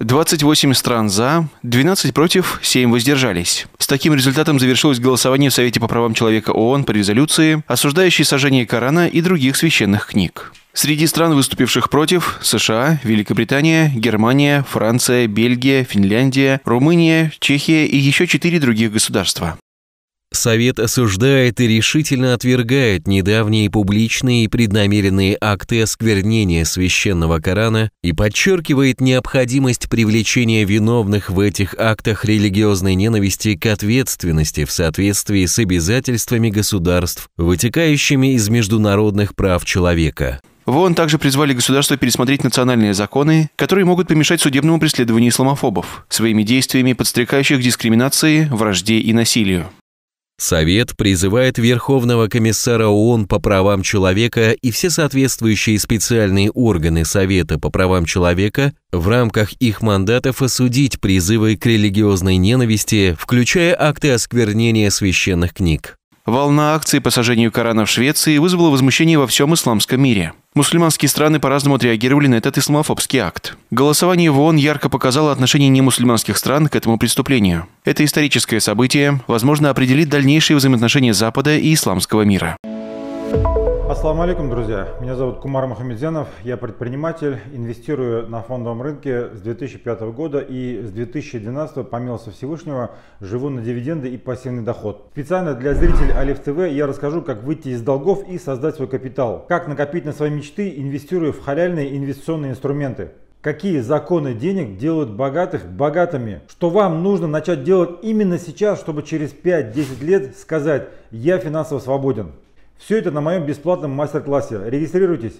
28 стран за, 12 против, 7 воздержались. С таким результатом завершилось голосование в Совете по правам человека ООН по резолюции, осуждающей сожжение Корана и других священных книг. Среди стран, выступивших против – США, Великобритания, Германия, Франция, Бельгия, Финляндия, Румыния, Чехия и еще четыре других государства. Совет осуждает и решительно отвергает недавние публичные и преднамеренные акты осквернения священного Корана и подчеркивает необходимость привлечения виновных в этих актах религиозной ненависти к ответственности в соответствии с обязательствами государств, вытекающими из международных прав человека. Вон также призвали государство пересмотреть национальные законы, которые могут помешать судебному преследованию исламофобов, своими действиями подстрекающих к дискриминации, вражде и насилию. Совет призывает Верховного комиссара ООН по правам человека и все соответствующие специальные органы Совета по правам человека в рамках их мандатов осудить призывы к религиозной ненависти, включая акты осквернения священных книг. Волна акций по сожжению Корана в Швеции вызвала возмущение во всем исламском мире. Мусульманские страны по-разному отреагировали на этот исламофобский акт. Голосование в ООН ярко показало отношение немусульманских стран к этому преступлению. Это историческое событие, возможно, определит дальнейшие взаимоотношения Запада и исламского мира. Ассаламу алейкум, друзья. Меня зовут Кумар Мухамедзянов. Я предприниматель, инвестирую на фондовом рынке с 2005 года и с 2012 по милости Всевышнего живу на дивиденды и пассивный доход. Специально для зрителей Алиф ТВ я расскажу, как выйти из долгов и создать свой капитал. Как накопить на свои мечты, инвестируя в халяльные инвестиционные инструменты. Какие законы денег делают богатых богатыми? Что вам нужно начать делать именно сейчас, чтобы через 5-10 лет сказать «я финансово свободен»? Все это на моем бесплатном мастер-классе. Регистрируйтесь.